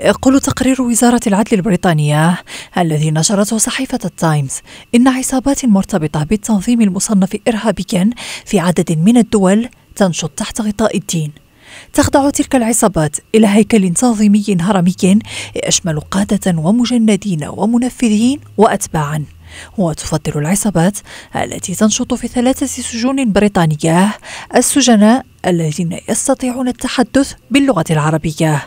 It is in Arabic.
يقول تقرير وزارة العدل البريطانية الذي نشرته صحيفة التايمز إن عصابات مرتبطة بالتنظيم المصنف إرهابيا في عدد من الدول تنشط تحت غطاء الدين تخضع تلك العصابات إلى هيكل تنظيمي هرمي يشمل قادة ومجندين ومنفذين وأتباعاً وتفضل العصابات التي تنشط في ثلاثة سجون بريطانية السجناء الذين يستطيعون التحدث باللغة العربية